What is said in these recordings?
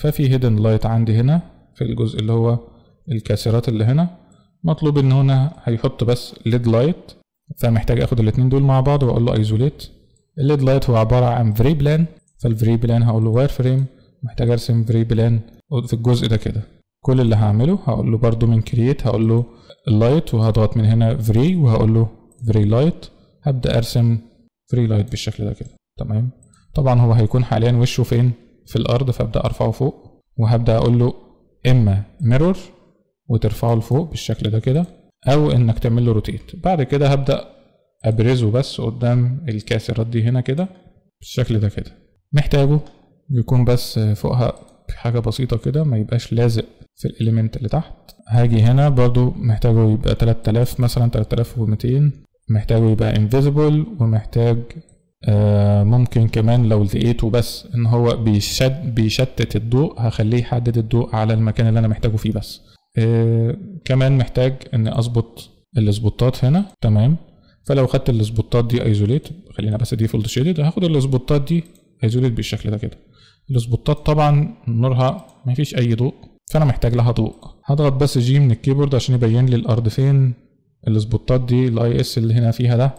ففي هيدن لايت عندي هنا في الجزء اللي هو الكاسرات اللي هنا مطلوب ان هنا هيحط بس ليد لايت فمحتاج اخد الاثنين دول مع بعض واقول له ايزوليت الليد لايت هو عبارة عن فري بلان فالفري بلان هقول له واير فريم محتاج ارسم فري بلان في الجزء ده كده كل اللي هعمله هقول له برده من كرييت هقول له اللايت وهضغط من هنا فري وهقول له فري لايت هبدا ارسم فري لايت بالشكل ده كده تمام طبعا هو هيكون حاليا وشه فين في الارض فابدا ارفعه فوق وهبدا اقول له اما ميرور وترفعه لفوق بالشكل ده كده او انك تعمل له روتيت بعد كده هبدا ابرزه بس قدام الكاسرات دي هنا كده بالشكل ده كده محتاجه يكون بس فوقها حاجة بسيطة كده ما يبقاش لازق في الاليمنت اللي تحت هاجي هنا برضو محتاجه يبقى 3000 مثلا 3200 محتاجه يبقى انفيزبل ومحتاج آه، ممكن كمان لو لقيته بس ان هو بيشد بيشتت الضوء هخليه يحدد الضوء على المكان اللي انا محتاجه فيه بس آه، كمان محتاج ان اظبط السبوتات هنا تمام فلو خدت السبوتات دي ايزوليت خلينا بس ديفولت شيدد هاخد السبوتات دي ايزوليت بالشكل ده كده السبوتات طبعا نورها مفيش اي ضوء فانا محتاج لها ضوء هضغط بس جي من الكيبورد عشان يبين لي الارض فين السبوتات دي الاي اس اللي هنا فيها ده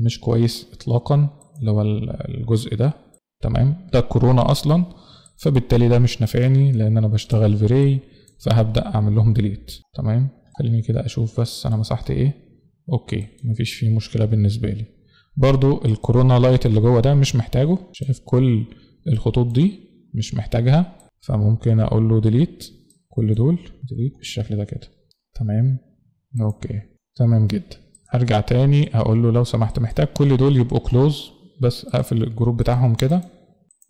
مش كويس اطلاقا اللي هو الجزء ده تمام ده كورونا اصلا فبالتالي ده مش نافعني لان انا بشتغل فيري فهبدا اعمل لهم ديليت تمام خليني كده اشوف بس انا مسحت ايه اوكي مفيش فيه مشكله بالنسبه لي برضو الكورونا لايت اللي جوه ده مش محتاجه شايف كل الخطوط دي مش محتاجها فممكن اقول له ديليت كل دول ديليت بالشكل ده كده تمام اوكي تمام جدا هرجع تاني اقول له لو سمحت محتاج كل دول يبقوا كلوز بس اقفل الجروب بتاعهم كده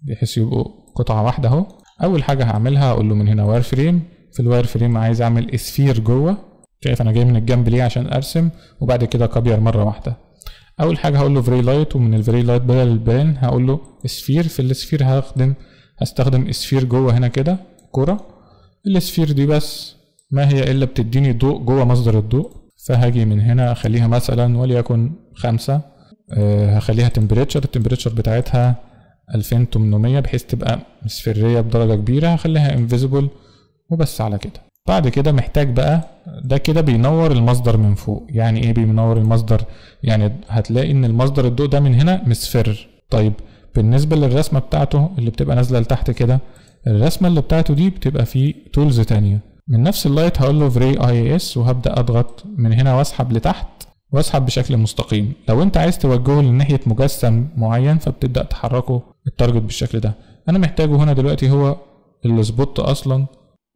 بحيث يبقوا قطعة واحدة اهو اول حاجة هعملها اقول له من هنا واير فريم في الواير فريم عايز اعمل اسفير جوه شايف انا جاي من الجنب ليه عشان ارسم وبعد كده كابير مرة واحدة اول حاجة هقول له فري لايت ومن الفري لايت بدل البان هقول له اسفير في الاسفير هخدم هستخدم اسفير جوه هنا كده كرة الاسفير دي بس ما هي الا بتديني ضوء جوه مصدر الضوء فهاجي من هنا اخليها مثلا وليكن خمسة آه، هخليها تمبريتشر التمبريتشر بتاعتها 2800 بحيث تبقى مسفرية بدرجة كبيرة هخليها انفيزبل وبس على كده بعد كده محتاج بقى ده كده بينور المصدر من فوق يعني ايه بينور المصدر يعني هتلاقي ان المصدر الضوء ده من هنا مسفر طيب بالنسبة للرسمة بتاعته اللي بتبقى نازلة لتحت كده الرسمة اللي بتاعته دي بتبقى في تولز تانية من نفس اللايت هقول له فري اي اس وهبدأ اضغط من هنا واسحب لتحت واسحب بشكل مستقيم لو انت عايز توجهه لناحية مجسم معين فبتبدأ تحركه التارجت بالشكل ده انا محتاجه هنا دلوقتي هو السبوت اصلا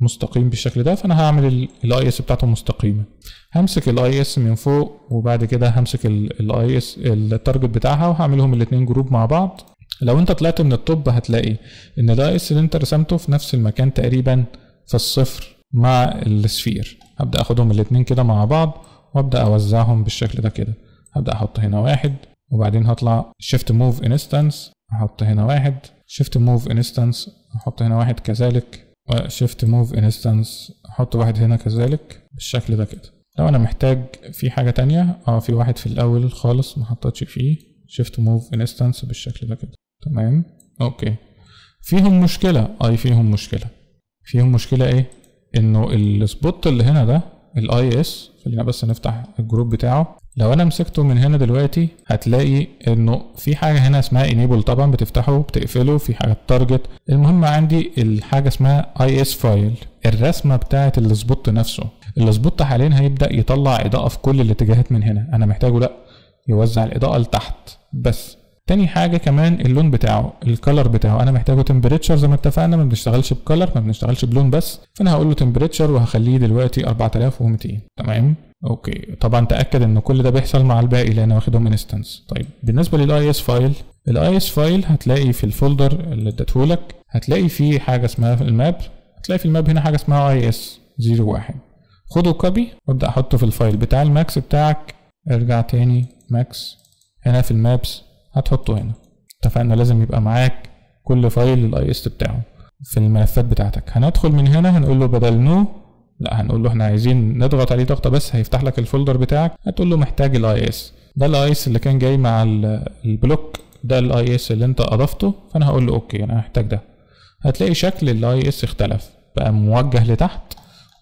مستقيم بالشكل ده فانا هعمل الاي اس بتاعته مستقيمه همسك الاي اس من فوق وبعد كده همسك الاي اس التارجت بتاعها وهعملهم الاثنين جروب مع بعض لو انت طلعت من الطب هتلاقي ان الاي اس اللي انت رسمته في نفس المكان تقريبا في الصفر مع السفير هبدا اخدهم الاثنين كده مع بعض وابدا اوزعهم بالشكل ده كده هبدا احط هنا واحد وبعدين هطلع شيفت موف انستنس احط هنا واحد شيفت موف انستنس احط هنا واحد كذلك وشيفت موف انستنس احط واحد هنا كذلك بالشكل ده كده لو انا محتاج في حاجه تانية اه في واحد في الاول خالص ما حطيتش فيه شيفت موف انستنس بالشكل ده كده تمام اوكي فيهم مشكله اي آه، فيهم مشكله فيهم مشكله ايه انه السبوت اللي هنا ده الاي اس خلينا بس نفتح الجروب بتاعه لو انا مسكته من هنا دلوقتي هتلاقي انه في حاجه هنا اسمها enable طبعا بتفتحه بتقفله في حاجه تارجت المهم عندي الحاجه اسمها اي اس فايل الرسمه بتاعه السبوت نفسه السبوت حاليا هيبدا يطلع اضاءه في كل الاتجاهات من هنا انا محتاجه لا يوزع الاضاءه لتحت بس تاني حاجه كمان اللون بتاعه الكلر بتاعه انا محتاجه تمبريتشر زي ما اتفقنا ما بنشتغلش بكلر ما بنشتغلش بلون بس فانا هقول له تمبريتشر وهخليه دلوقتي 4200 تمام اوكي طبعا تاكد ان كل ده بيحصل مع الباقي اللي انا واخدهم انستنس طيب بالنسبه للاي اس فايل الاي اس فايل هتلاقي في الفولدر اللي اديتهولك هتلاقي فيه حاجه اسمها الماب هتلاقي في الماب هنا حاجه اسمها اي اس 01 خده كوبي وابدا احطه في الفايل بتاع الماكس بتاعك ارجع تاني ماكس هنا في المابس هتحطه هنا اتفقنا لازم يبقى معاك كل فايل الاي اس بتاعه في الملفات بتاعتك هندخل من هنا هنقول له بدل نو لا هنقول له احنا عايزين نضغط عليه ضغطه بس هيفتح لك الفولدر بتاعك هتقول له محتاج الاي اس ده الاي اس اللي كان جاي مع البلوك ده الاي اس اللي انت اضفته فانا هقول له اوكي انا هحتاج ده هتلاقي شكل الاي اس اختلف بقى موجه لتحت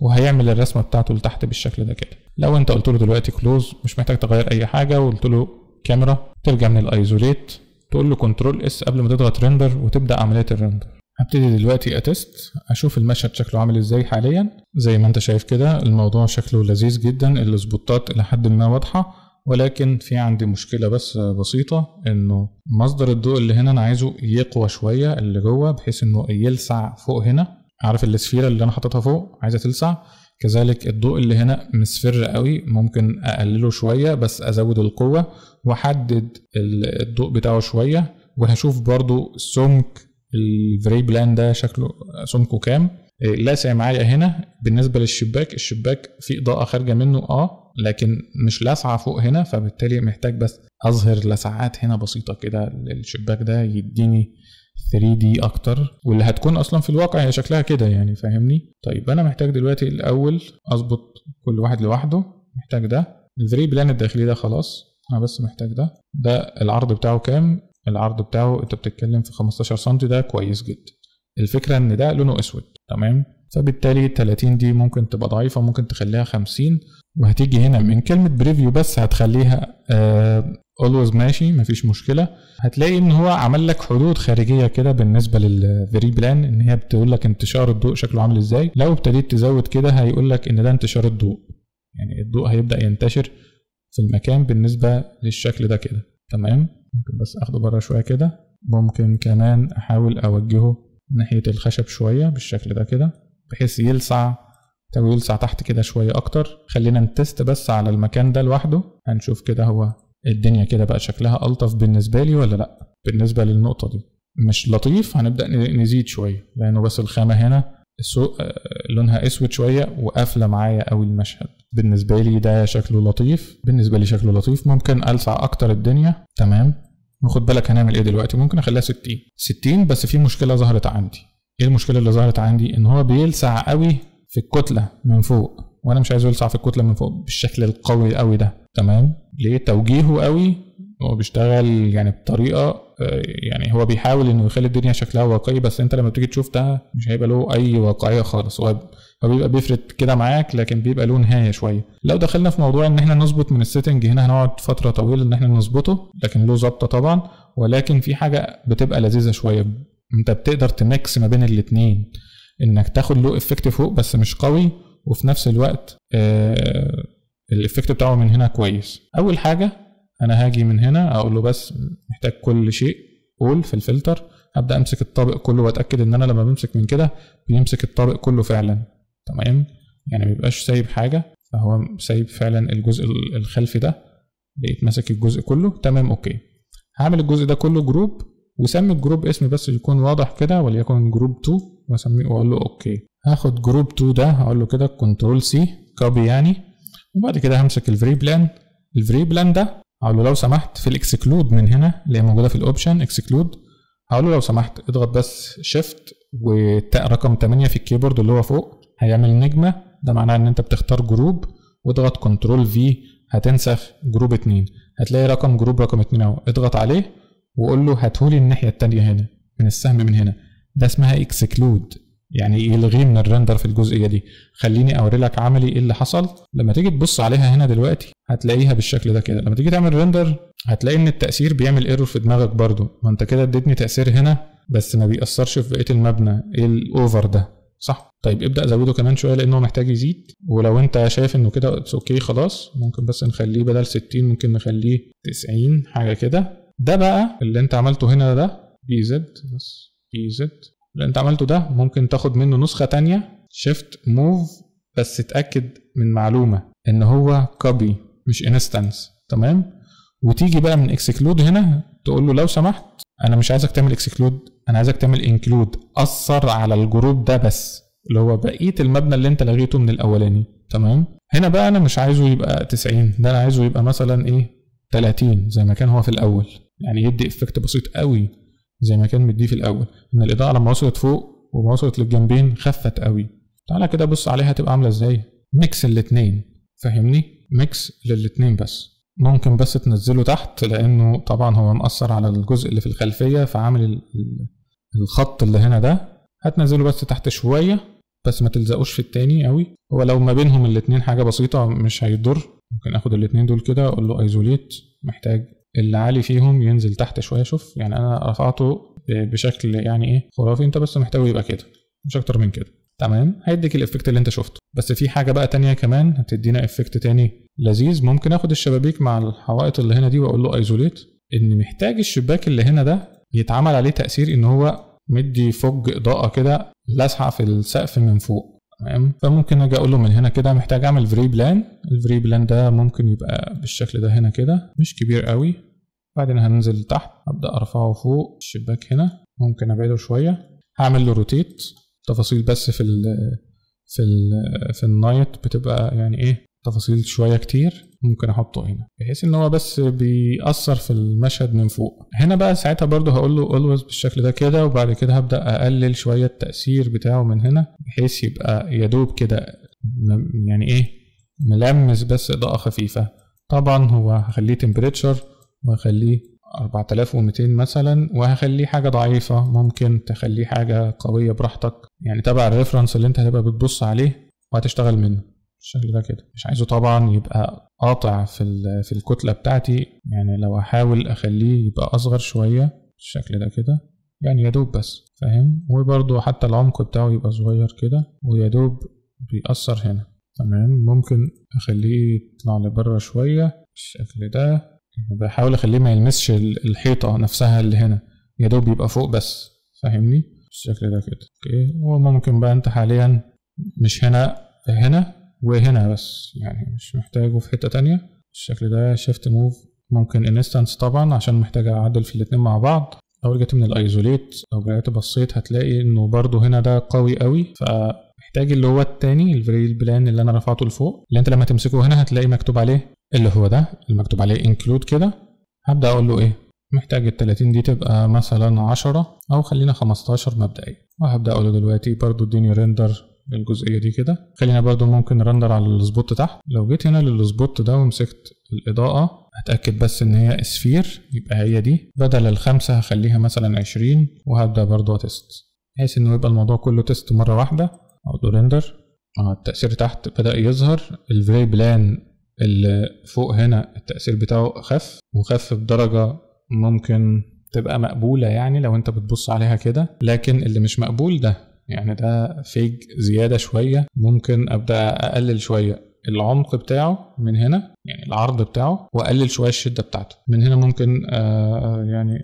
وهيعمل الرسمه بتاعته لتحت بالشكل ده كده لو انت قلت له دلوقتي كلوز مش محتاج تغير اي حاجه وقلت له كاميرا ترجع من الايزوليت تقول له كنترول اس قبل ما تضغط ريندر وتبدا عمليه الريندر هبتدي دلوقتي اتست اشوف المشهد شكله عامل ازاي حاليا زي ما انت شايف كده الموضوع شكله لذيذ جدا السبوتات الى حد ما واضحه ولكن في عندي مشكلة بس بسيطة انه مصدر الضوء اللي هنا انا عايزه يقوى شوية اللي جوه بحيث انه يلسع فوق هنا عارف السفيرة اللي انا حاططها فوق عايزة تلسع كذلك الضوء اللي هنا مسفر قوي ممكن اقلله شوية بس ازود القوة واحدد الضوء بتاعه شوية وهشوف برضو سمك الفري بلان ده شكله سمكه كام إيه، لاسع معايا هنا بالنسبة للشباك الشباك فيه إضاءة خارجة منه اه لكن مش لاسعة فوق هنا فبالتالي محتاج بس أظهر لسعات هنا بسيطة كده للشباك ده يديني 3 d اكتر واللي هتكون اصلا في الواقع هي شكلها كده يعني فاهمني طيب انا محتاج دلوقتي الاول اظبط كل واحد لوحده محتاج ده الفري بلان الداخلي ده خلاص انا بس محتاج ده ده العرض بتاعه كام العرض بتاعه انت بتتكلم في 15 سم ده كويس جدا الفكره ان ده لونه اسود تمام فبالتالي 30 دي ممكن تبقى ضعيفه ممكن تخليها 50 وهتيجي هنا من كلمه بريفيو بس هتخليها آه اولويز ماشي مفيش مشكله هتلاقي ان هو عمل لك حدود خارجيه كده بالنسبه للفري بلان ان هي بتقول لك انتشار الضوء شكله عامل ازاي لو ابتديت تزود كده هيقول لك ان ده انتشار الضوء يعني الضوء هيبدا ينتشر في المكان بالنسبه للشكل ده كده تمام ممكن بس اخده بره شويه كده ممكن كمان احاول اوجهه ناحيه الخشب شويه بالشكل ده كده بحيث يلسع تويلسع تحت كده شويه اكتر خلينا نتست بس على المكان ده لوحده هنشوف كده هو الدنيا كده بقى شكلها ألطف بالنسبة لي ولا لأ بالنسبة للنقطة دي مش لطيف هنبدأ نزيد شوية لأنه بس الخامة هنا السوق لونها اسود شويه وقافله معايا قوي المشهد بالنسبه لي ده شكله لطيف بالنسبه لي شكله لطيف ممكن السع اكتر الدنيا تمام ناخد بالك هنعمل ايه دلوقتي ممكن اخليها 60 60 بس في مشكله ظهرت عندي ايه المشكله اللي ظهرت عندي ان هو بيلسع قوي في الكتله من فوق وانا مش عايزه يلسع في الكتله من فوق بالشكل القوي قوي ده تمام ليه توجيهه قوي هو بيشتغل يعني بطريقه آه، يعني هو بيحاول انه يخلي الدنيا شكلها واقعي بس انت لما بتيجي تشوف ده مش هيبقى له اي واقعيه خالص هو بيبقى بيفرد كده معاك لكن بيبقى له نهايه شويه لو دخلنا في موضوع ان احنا نظبط من السيتنج هنا هنقعد فتره طويله ان احنا نظبطه لكن له ظبطه طبعا ولكن في حاجه بتبقى لذيذه شويه انت بتقدر تميكس ما بين الاثنين انك تاخد له افكت فوق بس مش قوي وفي نفس الوقت آه الافكت بتاعه من هنا كويس اول حاجه انا هاجي من هنا اقول له بس محتاج كل شيء قول في الفلتر هبدا امسك الطابق كله واتاكد ان انا لما بمسك من كده بيمسك الطابق كله فعلا تمام يعني ما بيبقاش سايب حاجه فهو سايب فعلا الجزء الخلفي ده بقيت ماسك الجزء كله تمام اوكي هعمل الجزء ده كله جروب وسمي الجروب اسم بس يكون واضح كده وليكن جروب 2 واسميه واقول له اوكي هاخد جروب 2 ده اقول له كده كنترول سي كوبي يعني وبعد كده همسك الفري بلان الفري بلان ده هقول له لو سمحت في الاكسكلود من هنا اللي هي موجوده في الاوبشن اكسكلود هقول له لو سمحت اضغط بس شيفت والتاء رقم 8 في الكيبورد اللي هو فوق هيعمل نجمه ده معناه ان انت بتختار جروب واضغط كنترول في هتنسخ جروب 2 هتلاقي رقم جروب رقم 2 اهو اضغط عليه وقول له هاتهولي الناحيه الثانيه هنا من السهم من هنا ده اسمها اكسكلود يعني يلغيه من الرندر في الجزئيه دي خليني اوري لك عملي ايه اللي حصل لما تيجي تبص عليها هنا دلوقتي هتلاقيها بالشكل ده كده لما تيجي تعمل ريندر هتلاقي ان التاثير بيعمل ايرور في دماغك برضو ما انت كده اديتني تاثير هنا بس ما بيأثرش في بقيه المبنى ايه الاوفر ده صح طيب ابدا زوده كمان شويه لانه محتاج يزيد ولو انت شايف انه كده اتس اوكي خلاص ممكن بس نخليه بدل 60 ممكن نخليه 90 حاجه كده ده بقى اللي انت عملته هنا ده بي زد بس بي زد اللي انت عملته ده ممكن تاخد منه نسخه تانية شيفت موف بس اتاكد من معلومه ان هو كوبي مش انستنس تمام وتيجي بقى من اكسكلود هنا تقول له لو سمحت انا مش عايزك تعمل اكسكلود انا عايزك تعمل انكلود اثر على الجروب ده بس اللي هو بقيه المبنى اللي انت لغيته من الاولاني تمام هنا بقى انا مش عايزه يبقى 90 ده انا عايزه يبقى مثلا ايه 30 زي ما كان هو في الاول يعني يدي افكت بسيط قوي زي ما كان مديه في الاول ان الاضاءه لما وصلت فوق وما وصلت للجنبين خفت قوي تعالى كده بص عليها هتبقى عامله ازاي ميكس الاثنين فاهمني ميكس للاثنين بس ممكن بس تنزله تحت لانه طبعا هو مأثر على الجزء اللي في الخلفيه فعامل الخط اللي هنا ده هتنزله بس تحت شويه بس ما تلزقوش في التاني قوي هو لو ما بينهم الاثنين حاجه بسيطه مش هيضر ممكن اخد الاثنين دول كده اقول له ايزوليت محتاج اللي عالي فيهم ينزل تحت شويه شوف يعني انا رفعته بشكل يعني ايه خرافي انت بس محتاج يبقى كده مش اكتر من كده تمام هيديك الافكت اللي انت شفته بس في حاجه بقى تانية كمان هتدينا افكت تاني لذيذ ممكن اخد الشبابيك مع الحوائط اللي هنا دي واقول له ايزوليت ان محتاج الشباك اللي هنا ده يتعمل عليه تاثير ان هو مدي فوق اضاءه كده لاسعه في السقف من فوق تمام فممكن اجي اقول له من هنا كده محتاج اعمل فري بلان الفري بلان ده ممكن يبقى بالشكل ده هنا كده مش كبير قوي بعدين هننزل تحت ابدا ارفعه فوق الشباك هنا ممكن ابعده شويه هعمل له روتيت تفاصيل بس في الـ في الـ في النايت بتبقى يعني ايه تفاصيل شويه كتير ممكن احطه هنا بحيث ان هو بس بيأثر في المشهد من فوق هنا بقى ساعتها برضو هقول له اولويز بالشكل ده كده وبعد كده هبدا اقلل شويه التاثير بتاعه من هنا بحيث يبقى يا دوب كده يعني ايه ملمس بس اضاءه خفيفه طبعا هو هخليه تمبريتشر وهخليه 4200 مثلا وهخليه حاجة ضعيفة ممكن تخليه حاجة قوية براحتك يعني تبع الريفرنس اللي انت هتبقى بتبص عليه وهتشتغل منه الشكل ده كده مش عايزه طبعا يبقى قاطع في في الكتله بتاعتي يعني لو احاول اخليه يبقى اصغر شويه بالشكل ده كده يعني يدوب بس فاهم وبرده حتى العمق بتاعه يبقى صغير كده ويدوب بيأثر هنا تمام ممكن اخليه يطلع لبره شويه بالشكل ده يعني بحاول اخليه ما يلمسش الحيطه نفسها اللي هنا يدوب يبقى فوق بس فاهمني بالشكل ده كده اوكي وممكن بقى انت حاليا مش هنا هنا وهنا بس يعني مش محتاجه في حتة تانية الشكل ده شيفت موف ممكن انستنس طبعا عشان محتاج اعدل في الاتنين مع بعض لو رجعت من الايزوليت لو رجعت بصيت هتلاقي انه برضو هنا ده قوي قوي فمحتاج اللي هو التاني الفريل بلان اللي انا رفعته لفوق اللي انت لما تمسكه هنا هتلاقي مكتوب عليه اللي هو ده المكتوب عليه انكلود كده هبدا اقول له ايه محتاج ال 30 دي تبقى مثلا 10 او خلينا 15 مبدئيا وهبدا اقول له دلوقتي برضو اديني ريندر للجزئيه دي كده خلينا برضو ممكن رندر على السبوت تحت لو جيت هنا للسبوت ده ومسكت الاضاءه هتأكد بس إن هي اسفير يبقى هي دي بدل الخمسة هخليها مثلا عشرين وهبدأ برضو أتست بحيث إنه يبقى الموضوع كله تيست مرة واحدة أو آه، رندر التأثير تحت بدأ يظهر الفري بلان اللي فوق هنا التأثير بتاعه خف وخف بدرجة ممكن تبقى مقبولة يعني لو انت بتبص عليها كده لكن اللي مش مقبول ده يعني ده فيج زيادة شوية ممكن أبدأ أقلل شوية العمق بتاعه من هنا يعني العرض بتاعه واقلل شويه الشده بتاعته من هنا ممكن آه، يعني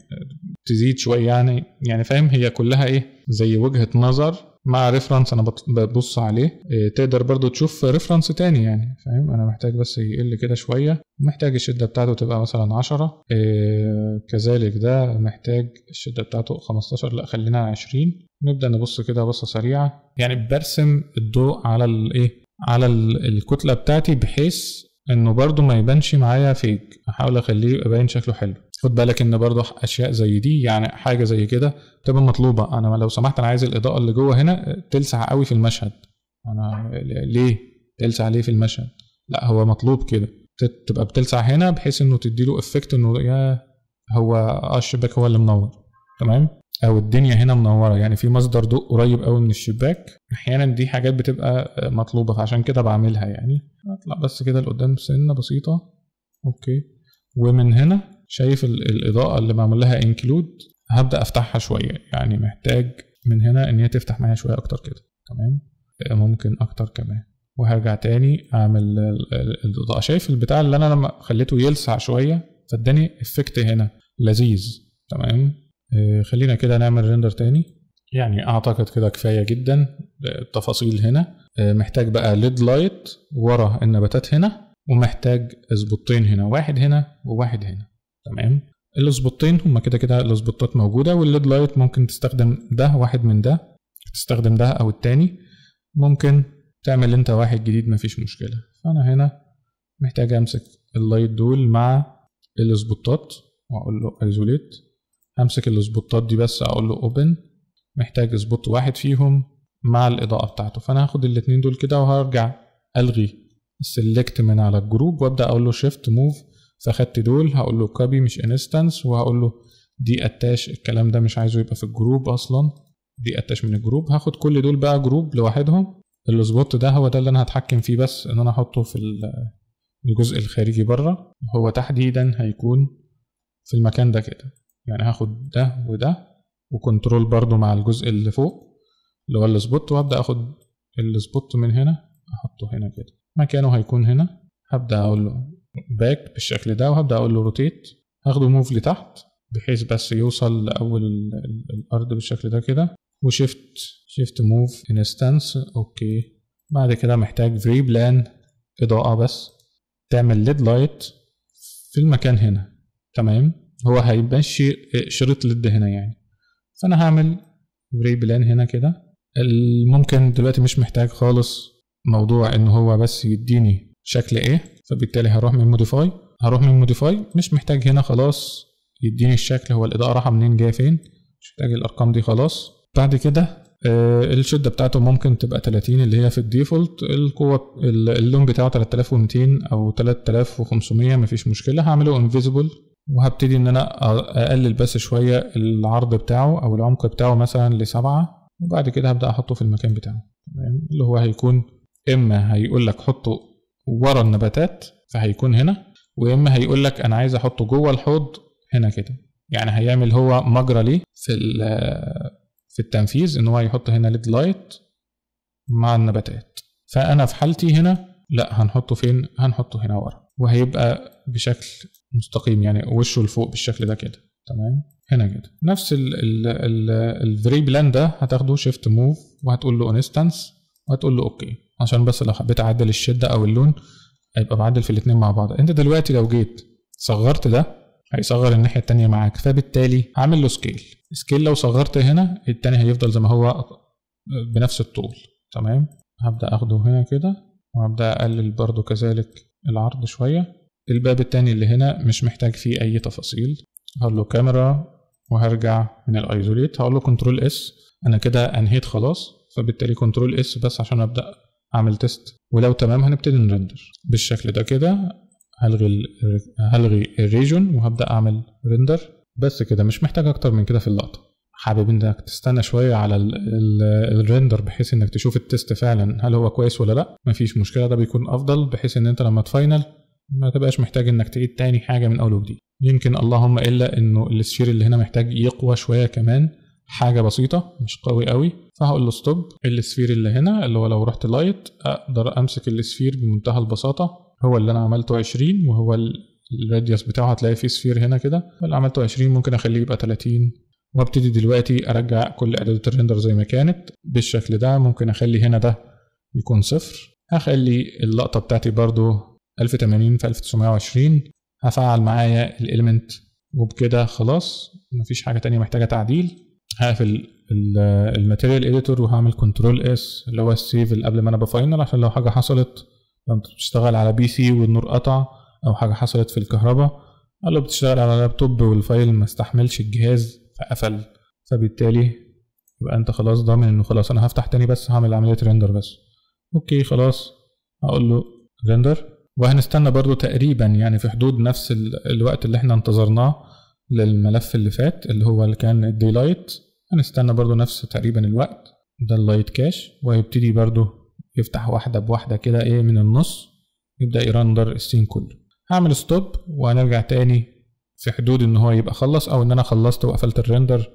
تزيد شويه يعني يعني فاهم هي كلها ايه زي وجهه نظر مع ريفرنس انا ببص عليه آه، تقدر برضو تشوف ريفرنس تاني يعني فاهم انا محتاج بس يقل كده شويه محتاج الشده بتاعته تبقى مثلا 10 آه، كذلك ده محتاج الشده بتاعته 15 لا خلينا 20 نبدا نبص كده بصه سريعه يعني برسم الضوء على الايه على الكتله بتاعتي بحيث انه برضو ما يبانش معايا فيك احاول اخليه يبقى باين شكله حلو خد بالك ان برضو اشياء زي دي يعني حاجه زي كده تبقى مطلوبه انا لو سمحت انا عايز الاضاءه اللي جوه هنا تلسع قوي في المشهد انا ليه تلسع ليه في المشهد لا هو مطلوب كده تبقى بتلسع هنا بحيث انه تديله افكت انه يا هو اه الشباك هو اللي منور تمام او الدنيا هنا منوره يعني في مصدر ضوء قريب قوي من الشباك احيانا دي حاجات بتبقى مطلوبه فعشان كده بعملها يعني اطلع بس كده لقدام سنه بسيطه اوكي ومن هنا شايف الاضاءه اللي معمول لها انكلود هبدا افتحها شويه يعني محتاج من هنا ان هي تفتح معايا شويه اكتر كده تمام ممكن اكتر كمان وهرجع تاني اعمل الاضاءه شايف البتاع اللي انا لما خليته يلسع شويه فاداني افكت هنا لذيذ تمام آه، خلينا كده نعمل ريندر تاني يعني اعتقد كده كفايه جدا التفاصيل هنا آه، محتاج بقى ليد لايت ورا النباتات هنا ومحتاج اسبوتين هنا واحد هنا وواحد هنا تمام الاسبوتين هما كده كده الاسبوتات موجوده والليد لايت ممكن تستخدم ده واحد من ده تستخدم ده او التاني ممكن تعمل انت واحد جديد مفيش مشكله فانا هنا محتاج امسك اللايت دول مع الاسبوتات واقول له ايزوليت همسك السبوتات دي بس اقول له اوبن محتاج سبوت واحد فيهم مع الاضاءه بتاعته فانا هاخد الاتنين دول كده وهرجع الغي السلكت من على الجروب وابدا اقول له شيفت موف فاخدت دول هقول له كوبي مش انستنس وهقول له دي اتاش الكلام ده مش عايزه يبقى في الجروب اصلا دي اتاش من الجروب هاخد كل دول بقى جروب لوحدهم السبوت ده هو ده اللي انا هتحكم فيه بس ان انا احطه في الجزء الخارجي بره هو تحديدا هيكون في المكان ده كده يعني هاخد ده وده وكنترول برضو مع الجزء اللي فوق اللي هو السبوت وابدأ اخد السبوت من هنا احطه هنا كده مكانه هيكون هنا هبدأ اقول له باك بالشكل ده وهبدأ اقول له روتيت هاخده موف لتحت بحيث بس يوصل لأول الأرض بالشكل ده كده وشيفت شيفت موف انستانس اوكي بعد كده محتاج فري بلان إضاءة بس تعمل ليد لايت في المكان هنا تمام هو هيمشي شريط لد هنا يعني فانا هعمل ريبلان بلان هنا كده ممكن دلوقتي مش محتاج خالص موضوع ان هو بس يديني شكل ايه فبالتالي هروح من موديفاي هروح من موديفاي مش محتاج هنا خلاص يديني الشكل هو الاضاءه راحه منين جايه فين مش محتاج الارقام دي خلاص بعد كده آه، الشده بتاعته ممكن تبقى 30 اللي هي في الديفولت القوه اللون بتاعه 3200 او 3500 مفيش مشكله هعمله انفيزبل وهبتدي ان انا اقلل بس شويه العرض بتاعه او العمق بتاعه مثلا لسبعة وبعد كده هبدا احطه في المكان بتاعه تمام اللي هو هيكون اما هيقول لك حطه ورا النباتات فهيكون هنا واما هيقول لك انا عايز احطه جوه الحوض هنا كده يعني هيعمل هو مجرى ليه في في التنفيذ ان هو يحط هنا ليد لايت مع النباتات فانا في حالتي هنا لا هنحطه فين هنحطه هنا ورا وهيبقى بشكل مستقيم يعني وشه لفوق بالشكل ده كده تمام هنا كده نفس الفري بلان ده هتاخده شيفت موف وهتقول له انستنس وهتقول له اوكي عشان بس لو حبيت اعدل الشده او اللون هيبقى بعدل في الاثنين مع بعض انت دلوقتي لو جيت صغرت ده هيصغر الناحيه الثانيه معاك فبالتالي هعمل له سكيل سكيل لو صغرت هنا الثاني هيفضل زي ما هو بنفس الطول تمام هبدا اخده هنا كده وهبدا اقلل برضو كذلك العرض شويه الباب التاني اللي هنا مش محتاج فيه أي تفاصيل هقول له كاميرا وهرجع من الايزوليت هقول له كنترول اس انا كده انهيت خلاص فبالتالي كنترول اس بس عشان ابدا اعمل تيست ولو تمام هنبتدي نرندر بالشكل ده كده هلغي الـ هلغي الريجون وهبدا اعمل ريندر بس كده مش محتاج اكتر من كده في اللقطه حابب انك تستنى شويه على الريندر بحيث انك تشوف التيست فعلا هل هو كويس ولا لا مفيش مشكله ده بيكون افضل بحيث ان انت لما تفاينل ما تبقاش محتاج انك تعيد تاني حاجه من اول وجديد يمكن اللهم الا انه السفير اللي هنا محتاج يقوى شويه كمان حاجه بسيطه مش قوي قوي فهقول له ستوب السفير اللي هنا اللي هو لو رحت لايت اقدر امسك السفير بمنتهى البساطه هو اللي انا عملته 20 وهو الراديوس بتاعه هتلاقي فيه سفير هنا كده اللي عملته 20 ممكن اخليه يبقى 30 وابتدي دلوقتي ارجع كل اعدادات الريندر زي ما كانت بالشكل ده ممكن اخلي هنا ده يكون صفر هخلي اللقطه بتاعتي برضو 1080 في 1920 هفعل معايا الاليمنت وبكده خلاص مفيش حاجه تانية محتاجه تعديل هقفل الماتيريال اديتور وهعمل كنترول اس اللي هو السيف اللي قبل ما انا بفاينل عشان لو حاجه حصلت لو بتشتغل على بي سي والنور قطع او حاجه حصلت في الكهرباء او لو بتشتغل على لابتوب والفايل ما استحملش الجهاز فقفل فبالتالي يبقى انت خلاص ضامن انه خلاص انا هفتح تاني بس هعمل عمليه ريندر بس اوكي خلاص هقول له ريندر وهنستنى برضو تقريبا يعني في حدود نفس الوقت اللي احنا انتظرناه للملف اللي فات اللي هو اللي كان الدي لايت هنستنى برضو نفس تقريبا الوقت ده اللايت كاش وهيبتدي برضو يفتح واحدة بواحدة كده ايه من النص يبدأ يرندر السين كله هعمل ستوب وهنرجع تاني في حدود ان هو يبقى خلص او ان انا خلصت وقفلت الريندر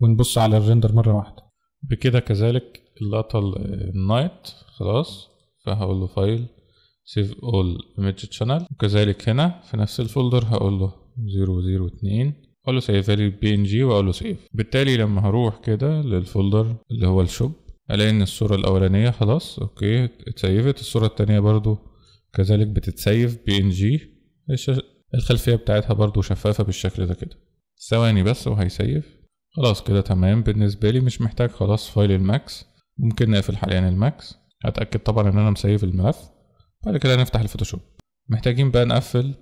ونبص على الريندر مرة واحدة بكده كذلك اللقطة النايت خلاص فهقول له فايل سيف اول image شانل وكذلك هنا في نفس الفولدر هقول له 002 اقول له save ان جي واقول له سيف بالتالي لما هروح كده للفولدر اللي هو الشوب الاقي ان الصورة الاولانية خلاص اوكي اتسيفت الصورة التانية برضو كذلك بتتسيف جي الخلفية بتاعتها برضو شفافة بالشكل ده كده ثواني بس وهيسيف خلاص كده تمام بالنسبة لي مش محتاج خلاص فايل الماكس ممكن نقفل حاليا الماكس هتأكد طبعا ان انا مسيف الملف بعد كده نفتح الفوتوشوب محتاجين بقى نقفل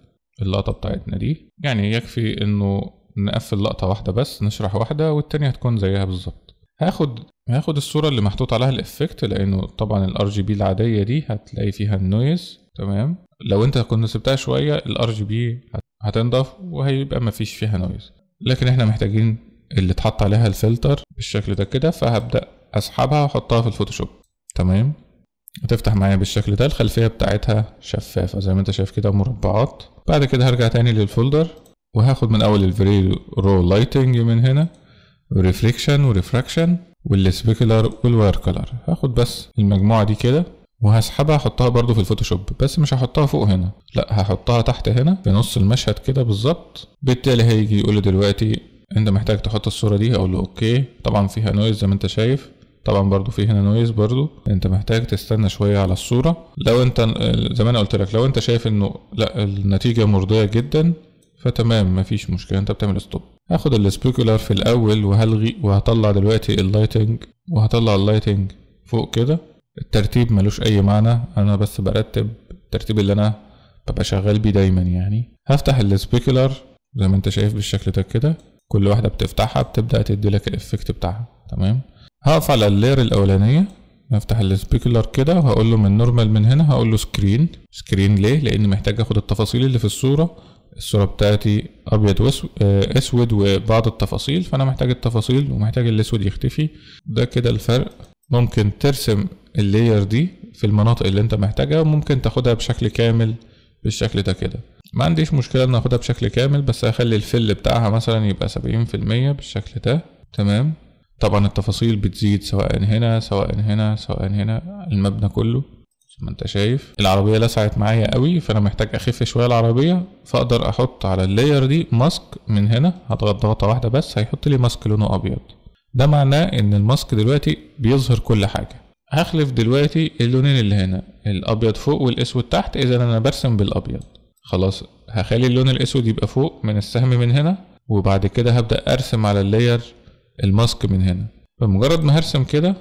اللقطة بتاعتنا دي يعني يكفي انه نقفل لقطة واحدة بس نشرح واحدة والتانية هتكون زيها بالظبط هاخد هاخد الصورة اللي محطوط عليها الإفكت لأنه طبعا الار جي بي العادية دي هتلاقي فيها النويز تمام لو أنت كنت سبتها شوية الار جي بي هتنضف وهيبقى مفيش فيها نويز لكن احنا محتاجين اللي اتحط عليها الفلتر بالشكل ده كده فهبدأ أسحبها وأحطها في الفوتوشوب تمام هتفتح معايا بالشكل ده الخلفية بتاعتها شفافة زي ما انت شايف كده مربعات بعد كده هرجع تاني للفولدر وهاخد من اول الفري رو لايتنج من هنا وريفليكشن وريفراكشن والسبيكلر والوير كلر هاخد بس المجموعة دي كده وهسحبها احطها برضو في الفوتوشوب بس مش هحطها فوق هنا لا هحطها تحت هنا في نص المشهد كده بالظبط بالتالي هيجي يقول دلوقتي انت محتاج تحط الصورة دي اقول له اوكي طبعا فيها نويز زي ما انت شايف طبعا برضو في هنا نويز برضو انت محتاج تستنى شويه على الصوره لو انت زي ما انا قلت لك لو انت شايف انه لا النتيجه مرضيه جدا فتمام مفيش مشكله انت بتعمل ستوب هاخد السبيكولار في الاول وهلغي وهطلع دلوقتي اللايتنج وهطلع اللايتنج فوق كده الترتيب ملوش اي معنى انا بس برتب الترتيب اللي انا ببقى شغال بيه دايما يعني هفتح السبيكولار زي ما انت شايف بالشكل ده كده كل واحده بتفتحها بتبدا تدي لك الافكت بتاعها تمام هقف على اللير الاولانيه هفتح السبيكلر كده وهقول له من نورمال من هنا هقول له سكرين سكرين ليه لان محتاج اخد التفاصيل اللي في الصوره الصوره بتاعتي ابيض واسود آه، وبعض التفاصيل فانا محتاج التفاصيل ومحتاج الاسود يختفي ده كده الفرق ممكن ترسم اللاير دي في المناطق اللي انت محتاجها وممكن تاخدها بشكل كامل بالشكل ده كده ما عنديش مشكلة ان اخدها بشكل كامل بس هخلي الفل بتاعها مثلا يبقى سبعين في المية بالشكل ده تمام طبعا التفاصيل بتزيد سواء هنا سواء هنا سواء هنا المبنى كله زي ما انت شايف العربية لسعت معايا قوي فانا محتاج اخف شوية العربية فاقدر احط على اللاير دي ماسك من هنا هضغط ضغطة واحدة بس هيحط لي ماسك لونه ابيض ده معناه ان الماسك دلوقتي بيظهر كل حاجة هخلف دلوقتي اللونين اللي هنا الابيض فوق والاسود تحت اذا انا برسم بالابيض خلاص هخلي اللون الاسود يبقى فوق من السهم من هنا وبعد كده هبدأ ارسم على اللاير الماسك من هنا فمجرد ما هرسم كده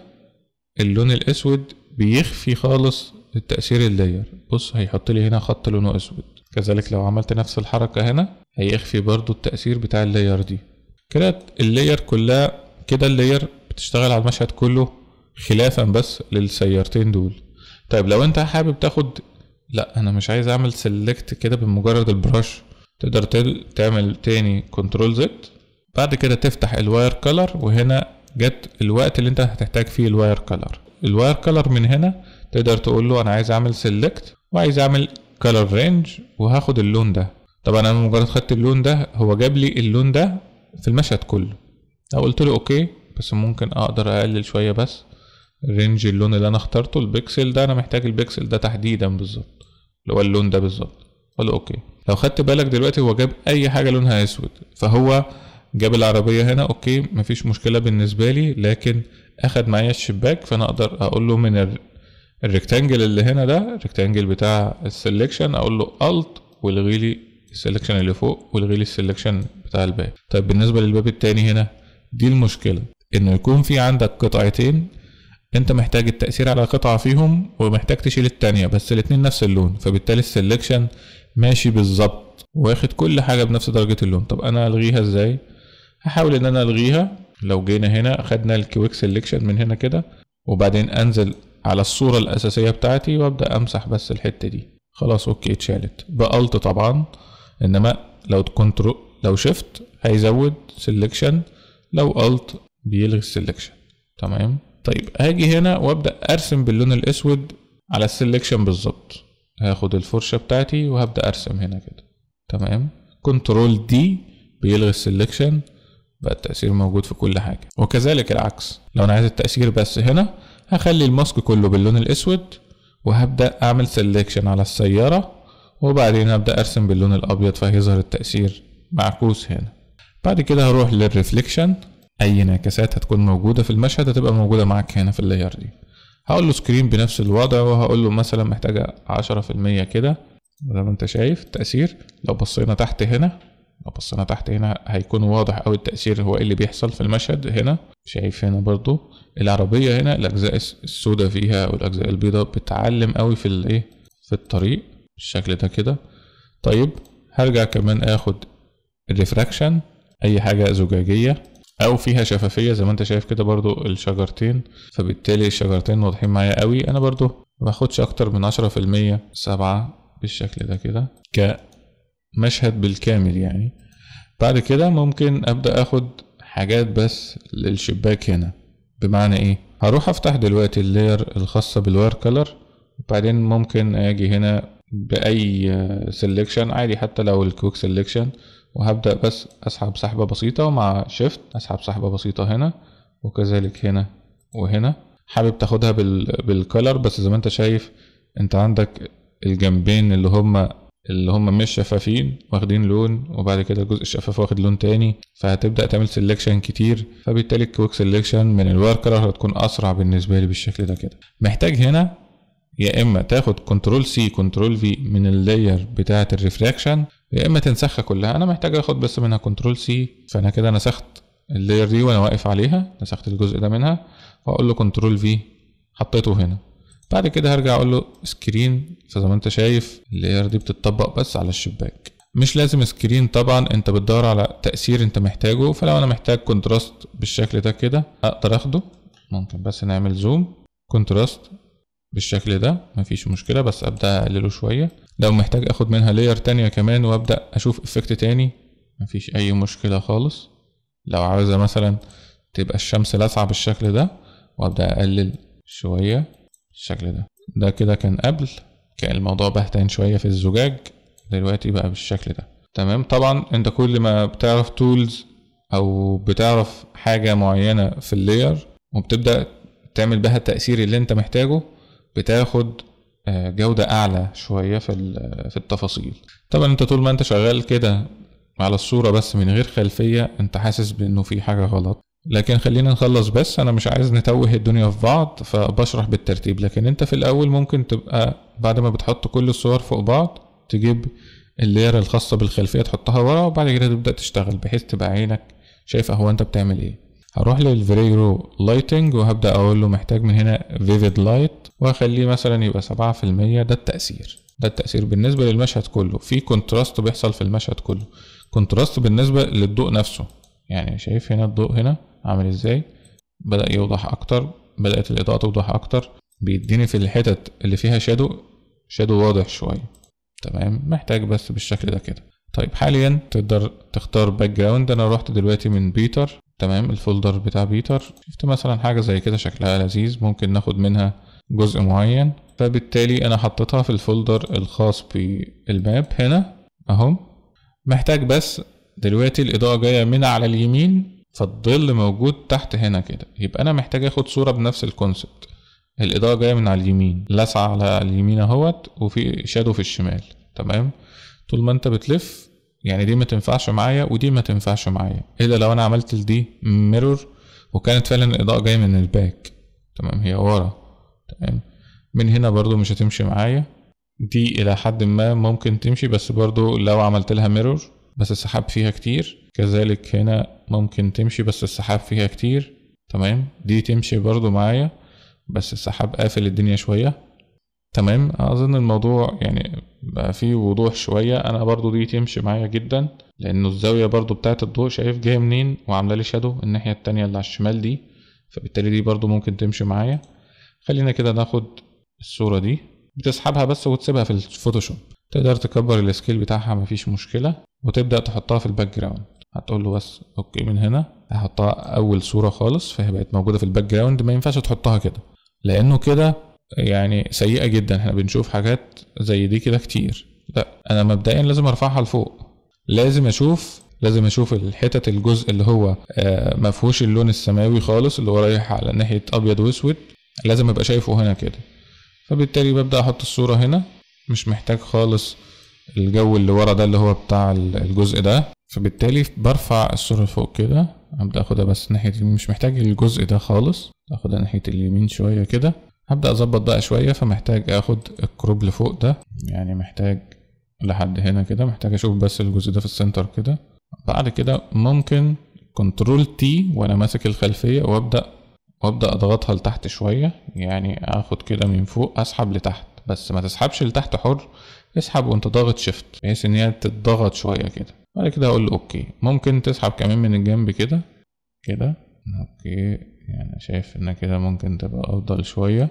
اللون الاسود بيخفي خالص التأثير اللاير بص هيحط لي هنا خط لونه اسود كذلك لو عملت نفس الحركة هنا هيخفي برضو التأثير بتاع اللاير دي كده اللاير كلها كده اللاير بتشتغل على المشهد كله خلافا بس للسيارتين دول طيب لو انت حابب تاخد لا انا مش عايز اعمل سيلكت كده بمجرد البراش تقدر تعمل تاني كنترول زد بعد كده تفتح الواير كلر وهنا جت الوقت اللي انت هتحتاج فيه الواير كلر الواير كلر من هنا تقدر تقول له انا عايز اعمل سيلكت وعايز اعمل كلر رينج وهاخد اللون ده طبعا انا مجرد خدت اللون ده هو جاب لي اللون ده في المشهد كله لو قلت له اوكي بس ممكن اقدر اقلل شويه بس رينج اللون اللي انا اخترته البكسل ده انا محتاج البكسل ده تحديدا بالظبط اللي هو اللون ده بالظبط قال اوكي لو خدت بالك دلوقتي هو جاب اي حاجه لونها اسود فهو جاب العربية هنا اوكي مفيش مشكلة بالنسبة لي لكن اخد معايا الشباك فانا اقدر اقول له من الريكتانجل اللي هنا ده الريكتانجل بتاع السلكشن اقول له الت والغي لي السلكشن اللي فوق والغي لي السلكشن بتاع الباب طيب بالنسبة للباب التاني هنا دي المشكلة انه يكون في عندك قطعتين انت محتاج التأثير على قطعة فيهم ومحتاج تشيل الثانيه بس الاثنين نفس اللون فبالتالي السلكشن ماشي بالظبط واخد كل حاجة بنفس درجة اللون طب انا الغيها ازاي هحاول ان انا الغيها لو جينا هنا اخدنا الكويك سيلكشن من هنا كده وبعدين انزل على الصورة الاساسية بتاعتي وابدأ امسح بس الحتة دي خلاص اوكي اتشالت بألت طبعا انما لو كنترول لو شيفت هيزود سيلكشن لو الت بيلغي السيلكشن تمام طيب هاجي هنا وابدأ ارسم باللون الاسود على السيلكشن بالظبط هاخد الفرشة بتاعتي وهبدأ ارسم هنا كده تمام كنترول دي بيلغي السيلكشن بقى التأثير موجود في كل حاجة وكذلك العكس لو أنا عايز التأثير بس هنا هخلي الماسك كله باللون الأسود وهبدأ أعمل سلكشن على السيارة وبعدين أبدأ أرسم باللون الأبيض فهيظهر التأثير معكوس هنا بعد كده هروح للريفليكشن أي انعكاسات هتكون موجودة في المشهد هتبقى موجودة معاك هنا في اللاير دي هقول له سكرين بنفس الوضع وهقول له مثلا محتاجة عشرة في المية كده زي ما انت شايف التأثير لو بصينا تحت هنا لو بصينا تحت هنا هيكون واضح أو التأثير هو ايه اللي بيحصل في المشهد هنا شايف هنا برضو العربية هنا الأجزاء السوداء فيها والأجزاء البيضاء بتعلم قوي في الايه في الطريق بالشكل ده كده طيب هرجع كمان اخد الريفراكشن اي حاجة زجاجية او فيها شفافية زي ما انت شايف كده برضو الشجرتين فبالتالي الشجرتين واضحين معايا قوي انا برضو باخدش اكتر من عشرة في المية سبعة بالشكل ده كده مشهد بالكامل يعني بعد كده ممكن ابدا اخد حاجات بس للشباك هنا بمعنى ايه هروح افتح دلوقتي اللاير الخاصة بالوير كلر وبعدين ممكن اجي هنا باي سيلكشن عادي حتى لو الكويك سيلكشن وهبدأ بس اسحب سحبة بسيطة ومع شيفت اسحب سحبة بسيطة هنا وكذلك هنا وهنا حابب تاخدها بالكلر بس زي ما انت شايف انت عندك الجنبين اللي هما اللي هم مش شفافين واخدين لون وبعد كده الجزء الشفاف واخد لون تاني فهتبدا تعمل سيلكشن كتير فبالتالي الكويك سيلكشن من الواير هتكون اسرع بالنسبه لي بالشكل ده كده محتاج هنا يا اما تاخد كنترول سي كنترول في من اللاير بتاعه الريفراكشن يا اما تنسخها كلها انا محتاج اخد بس منها كنترول سي فانا كده نسخت اللاير دي وانا واقف عليها نسخت الجزء ده منها واقول له كنترول في حطيته هنا بعد كده هرجع اقول له سكرين فزي ما انت شايف اللير دي بتطبق بس على الشباك مش لازم سكرين طبعا انت بتدور على تأثير انت محتاجه فلو انا محتاج كونتراست بالشكل ده كده اقدر اخده ممكن بس نعمل زوم كونتراست بالشكل ده مفيش مشكلة بس ابدأ اقلله شوية لو محتاج اخد منها لير تانية كمان وابدأ اشوف افكت تاني مفيش اي مشكلة خالص لو عاوزة مثلا تبقى الشمس لاسعة بالشكل ده وابدأ اقلل شوية الشكل ده ده كده كان قبل كان الموضوع بهتان شوية في الزجاج دلوقتي بقى بالشكل ده تمام طبعا انت كل ما بتعرف تولز او بتعرف حاجة معينة في اللاير وبتبدأ تعمل بها التأثير اللي انت محتاجه بتاخد آه، جودة أعلى شوية في التفاصيل طبعا انت طول ما انت شغال كده على الصورة بس من غير خلفية انت حاسس بانه في حاجة غلط لكن خلينا نخلص بس انا مش عايز نتوه الدنيا في بعض فبشرح بالترتيب لكن انت في الاول ممكن تبقى بعد ما بتحط كل الصور فوق بعض تجيب اللير الخاصة بالخلفية تحطها ورا وبعد كده تبدأ تشتغل بحيث تبقى عينك شايفة هو انت بتعمل ايه هروح للفريرو لايتنج وهبدأ اقول له محتاج من هنا فيفيد لايت واخليه مثلا يبقى سبعة في المية ده التأثير ده التأثير بالنسبة للمشهد كله في كونتراست بيحصل في المشهد كله كونتراست بالنسبة للضوء نفسه يعني شايف هنا الضوء هنا عامل ازاي بدأ يوضح اكتر بدأت الاضاءة توضح اكتر بيديني في الحتت اللي فيها شادو شادو واضح شوية تمام محتاج بس بالشكل ده كده طيب حاليا تقدر تختار باك جراوند انا رحت دلوقتي من بيتر تمام الفولدر بتاع بيتر شفت مثلا حاجة زي كده شكلها لذيذ ممكن ناخد منها جزء معين فبالتالي انا حطيتها في الفولدر الخاص بالماب هنا اهو محتاج بس دلوقتي الاضاءة جاية من على اليمين فالظل موجود تحت هنا كده يبقى انا محتاج اخد صوره بنفس الكونسبت الاضاءه جايه من على اليمين لاسعه على اليمين اهوت وفي شادو في الشمال تمام طول ما انت بتلف يعني دي ما تنفعش معايا ودي ما تنفعش معايا الا لو انا عملت لدي ميرور وكانت فعلا الاضاءه جايه من الباك تمام هي ورا تمام من هنا برضو مش هتمشي معايا دي الى حد ما ممكن تمشي بس برضو لو عملت لها ميرور بس السحاب فيها كتير كذلك هنا ممكن تمشي بس السحاب فيها كتير تمام دي تمشي برضو معايا بس السحاب قافل الدنيا شوية تمام اظن الموضوع يعني بقى فيه وضوح شوية انا برضو دي تمشي معايا جدا لانه الزاوية برضو بتاعت الضوء شايف جاية منين وعاملة لي شادو الناحية التانية اللي على الشمال دي فبالتالي دي برضو ممكن تمشي معايا خلينا كده ناخد الصورة دي بتسحبها بس وتسيبها في الفوتوشوب تقدر تكبر السكيل بتاعها مفيش مشكلة وتبدأ تحطها في الباك جراوند هتقول له بس اوكي من هنا هحطها اول صوره خالص فهي بقت موجوده في الباك جراوند ما ينفعش تحطها كده لانه كده يعني سيئه جدا احنا بنشوف حاجات زي دي كده كتير لا انا مبدئيا لازم ارفعها لفوق لازم اشوف لازم اشوف الحتت الجزء اللي هو آه، ما فيهوش اللون السماوي خالص اللي هو رايح على ناحيه ابيض واسود لازم ابقى شايفه هنا كده فبالتالي ببدا احط الصوره هنا مش محتاج خالص الجو اللي ورا ده اللي هو بتاع الجزء ده فبالتالي برفع الصورة فوق كده هبدأ اخدها بس ناحية مش محتاج الجزء ده خالص اخدها ناحية اليمين شوية كده هبدأ اظبط بقى شوية فمحتاج اخد الكروب لفوق ده يعني محتاج لحد هنا كده محتاج اشوف بس الجزء ده في السنتر كده بعد كده ممكن كنترول تي وانا ماسك الخلفية وابدأ وابدأ اضغطها لتحت شوية يعني اخد كده من فوق اسحب لتحت بس ما تسحبش لتحت حر اسحب وانت ضاغط شيفت بحيث ان هي تتضغط شويه كده بعد كده اقول له اوكي ممكن تسحب كمان من الجنب كده كده اوكي يعني شايف ان كده ممكن تبقى افضل شويه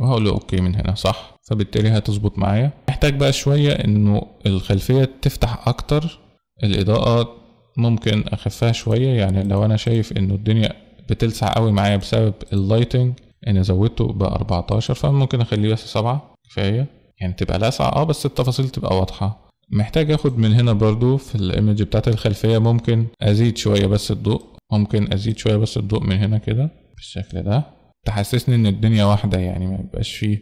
وهقول له اوكي من هنا صح فبالتالي هتظبط معايا محتاج بقى شويه انه الخلفيه تفتح اكتر الاضاءه ممكن اخفها شويه يعني لو انا شايف انه الدنيا بتلسع قوي معايا بسبب اللايتنج انا زودته ب 14 فممكن اخليه بس 7 كفايه يعني تبقى لاسعة اه بس التفاصيل تبقى واضحة محتاج اخد من هنا برضو في الايمج بتاعت الخلفية ممكن ازيد شوية بس الضوء ممكن ازيد شوية بس الضوء من هنا كده بالشكل ده تحسسني ان الدنيا واحدة يعني ما يبقاش فيه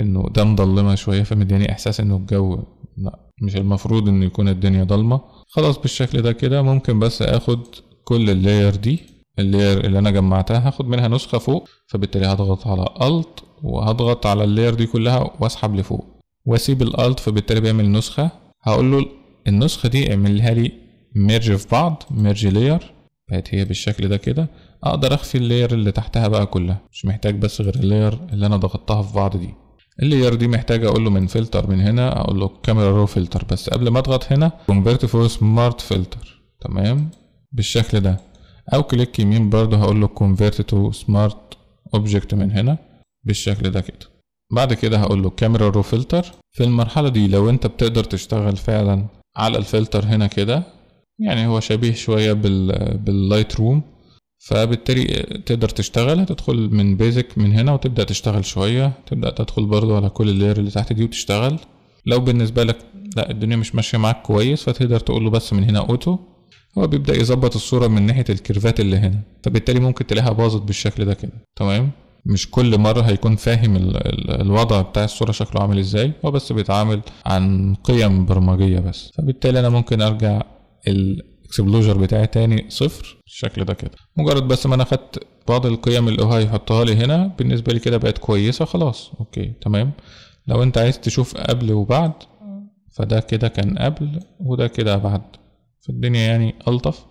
انه ده مضلمة شوية فمدياني احساس انه الجو لا مش المفروض ان يكون الدنيا ضلمة خلاص بالشكل ده كده ممكن بس اخد كل اللاير دي اللاير اللي انا جمعتها هاخد منها نسخة فوق فبالتالي هضغط على الت وهضغط على اللاير دي كلها واسحب لفوق واسيب الالت فبالتالي بيعمل نسخة هقول له النسخة دي اعملها لي ميرج في بعض ميرج لير بقت هي بالشكل ده كده اقدر اخفي اللاير اللي تحتها بقى كلها مش محتاج بس غير اللاير اللي انا ضغطتها في بعض دي اللاير دي محتاج اقول له من فلتر من هنا اقول له كاميرا رو فلتر بس قبل ما اضغط هنا كونفرت فور سمارت فلتر تمام بالشكل ده او كليك يمين برضه هقول له convert to smart object من هنا بالشكل ده كده بعد كده هقول له كاميرا رو فلتر في المرحلة دي لو انت بتقدر تشتغل فعلا على الفلتر هنا كده يعني هو شبيه شوية بال باللايت روم فبالتالي تقدر تشتغل هتدخل من بيزك من هنا وتبدأ تشتغل شوية تبدأ تدخل برضه على كل اللير اللي تحت دي وتشتغل لو بالنسبة لك لا الدنيا مش ماشية معاك كويس فتقدر تقول له بس من هنا اوتو هو بيبدأ يظبط الصورة من ناحية الكيرفات اللي هنا فبالتالي ممكن تلاقيها باظت بالشكل ده كده تمام مش كل مرة هيكون فاهم الوضع بتاع الصورة شكله عامل ازاي هو بس بيتعامل عن قيم برمجية بس فبالتالي انا ممكن ارجع الاكسبلوجر بتاعي تاني صفر بالشكل ده كده مجرد بس ما انا خدت بعض القيم اللي هو هيحطها لي هنا بالنسبة لي كده بقت كويسة خلاص اوكي تمام لو انت عايز تشوف قبل وبعد فده كده كان قبل وده كده بعد فالدنيا يعني ألطف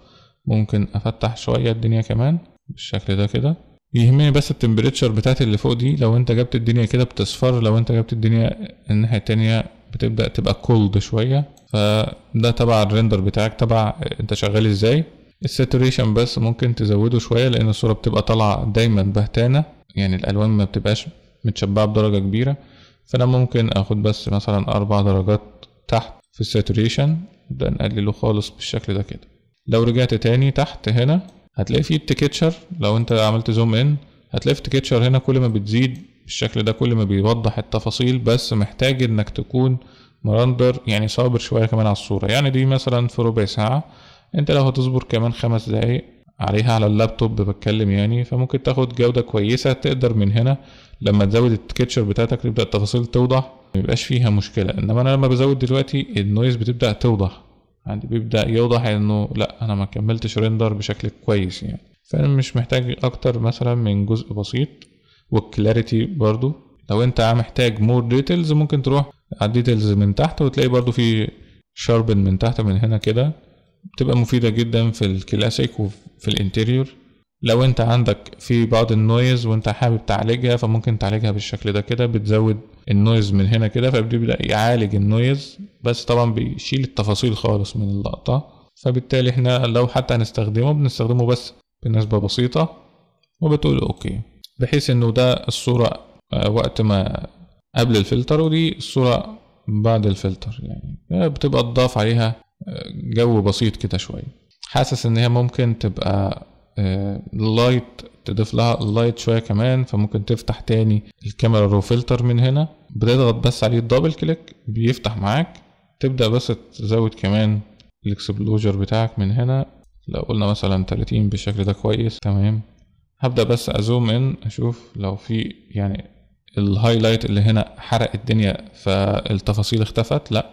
ممكن أفتح شوية الدنيا كمان بالشكل ده كده يهمني بس التمبريتشر بتاعت اللي فوق دي لو انت جبت الدنيا كده بتصفر لو انت جبت الدنيا الناحية التانية بتبدأ تبقى كولد شوية فده تبع الريندر بتاعك تبع انت شغال ازاي الساتوريشن بس ممكن تزوده شوية لأن الصورة بتبقى طالعة دايما بهتانة يعني الألوان ما بتبقاش متشبعة بدرجة كبيرة فأنا ممكن أخد بس مثلا أربع درجات تحت في الساتوريشن ده نقلله خالص بالشكل ده كده لو رجعت تاني تحت هنا هتلاقي فيه التيكتشر لو انت عملت زوم ان هتلاقي التكتشر التيكتشر هنا كل ما بتزيد بالشكل ده كل ما بيوضح التفاصيل بس محتاج انك تكون مرندر يعني صابر شويه كمان على الصوره يعني دي مثلا في ربع ساعه انت لو هتصبر كمان خمس دقايق عليها على اللابتوب بتكلم يعني فممكن تاخد جودة كويسة تقدر من هنا لما تزود التكتشر بتاعتك تبدأ التفاصيل توضح ميبقاش فيها مشكله انما انا لما بزود دلوقتي النويز بتبدا توضح عندي بيبدا يوضح انه لا انا ما كملتش ريندر بشكل كويس يعني فانا مش محتاج اكتر مثلا من جزء بسيط والكلاريتي برضو لو انت محتاج مور ديتيلز ممكن تروح على الديتيلز من تحت وتلاقي برضو في شاربن من تحت من هنا كده بتبقى مفيده جدا في الكلاسيك وفي الانتيريور لو انت عندك في بعض النويز وانت حابب تعالجها فممكن تعالجها بالشكل ده كده بتزود النويز من هنا كده فبيبدا يعالج النويز بس طبعا بيشيل التفاصيل خالص من اللقطه فبالتالي احنا لو حتى هنستخدمه بنستخدمه بس بنسبه بسيطه وبتقول اوكي بحيث انه ده الصوره آه، وقت ما قبل الفلتر ودي الصوره بعد الفلتر يعني آه، بتبقى تضاف عليها آه، جو بسيط كده شويه حاسس ان هي ممكن تبقى لايت تضيف لها اللايت شويه كمان فممكن تفتح تاني الكاميرا رو فلتر من هنا بتضغط بس عليه الدبل كليك بيفتح معاك تبدا بس تزود كمان الاكسبلوجر بتاعك من هنا لو قلنا مثلا 30 بالشكل ده كويس تمام هبدا بس ازوم ان اشوف لو في يعني الهايلايت اللي هنا حرق الدنيا فالتفاصيل اختفت لا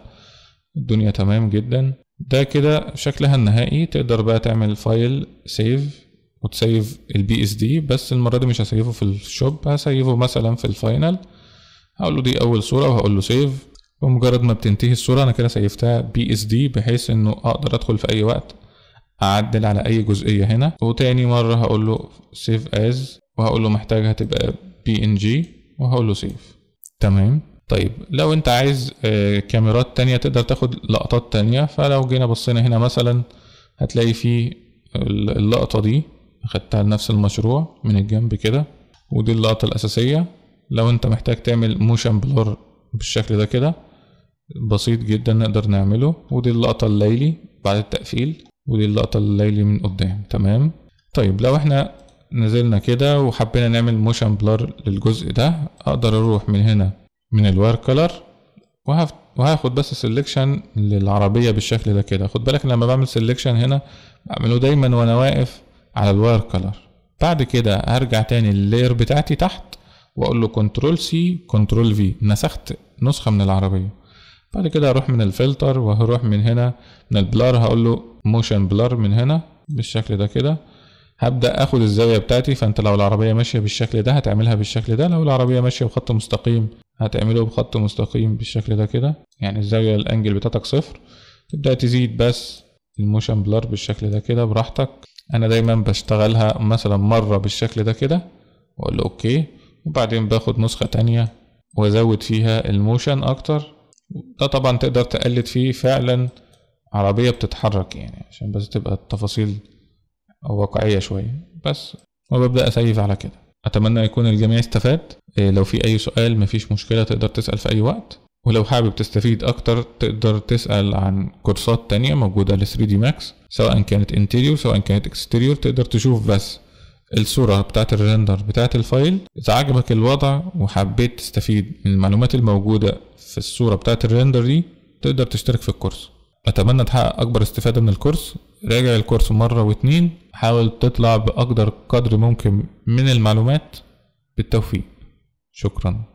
الدنيا تمام جدا ده كده شكلها النهائي تقدر بقى تعمل فايل سيف وتسيف البي اس دي بس المره دي مش هسيفه في الشوب هسيفه مثلا في الفاينل هقول له دي اول صوره وهقول له سيف بمجرد ما بتنتهي الصوره انا كده سيفتها بي اس دي بحيث انه اقدر ادخل في اي وقت اعدل على اي جزئيه هنا وتاني مره هقول له سيف از وهقول له محتاج هتبقى بي ان جي وهقول له سيف تمام طيب لو انت عايز آه، كاميرات تانية تقدر تاخد لقطات تانية فلو جينا بصينا هنا مثلا هتلاقي في اللقطة دي خدتها لنفس المشروع من الجنب كده ودي اللقطة الأساسية لو انت محتاج تعمل موشن بلور بالشكل ده كده بسيط جدا نقدر نعمله ودي اللقطة الليلي بعد التقفيل ودي اللقطة الليلي من قدام تمام طيب لو احنا نزلنا كده وحبينا نعمل موشن بلور للجزء ده اقدر اروح من هنا من الوير كلر وهاخد بس سيلكشن للعربية بالشكل ده كده خد بالك لما بعمل سيلكشن هنا بعمله دايما وانا واقف على الواير كلر بعد كده هرجع تاني للاير بتاعتي تحت واقول له كنترول سي كنترول في نسخت نسخه من العربيه بعد كده هروح من الفلتر وهروح من هنا من البلار هقول له موشن بلار من هنا بالشكل ده كده هبدا اخد الزاويه بتاعتي فانت لو العربيه ماشيه بالشكل ده هتعملها بالشكل ده لو العربيه ماشيه بخط مستقيم هتعمله بخط مستقيم بالشكل ده كده يعني الزاويه الانجل بتاعتك صفر تبدا تزيد بس الموشن بلار بالشكل ده كده براحتك انا دايما بشتغلها مثلا مرة بالشكل ده كده واقول له اوكي وبعدين باخد نسخة تانية وازود فيها الموشن اكتر ده طبعا تقدر تقلد فيه فعلا عربية بتتحرك يعني عشان بس تبقى التفاصيل واقعية شوية بس وببدأ اسيف على كده اتمنى يكون الجميع استفاد إيه، لو في اي سؤال مفيش مشكلة تقدر تسأل في اي وقت ولو حابب تستفيد أكتر تقدر تسأل عن كورسات تانية موجودة لـ 3 دي ماكس سواء كانت انتيريور سواء كانت اكستيريور تقدر تشوف بس الصورة بتاعة الريندر بتاعة الفايل إذا عجبك الوضع وحبيت تستفيد من المعلومات الموجودة في الصورة بتاعة الريندر دي تقدر تشترك في الكورس أتمنى تحقق أكبر استفادة من الكورس راجع الكورس مرة واتنين حاول تطلع بأقدر قدر ممكن من المعلومات بالتوفيق شكراً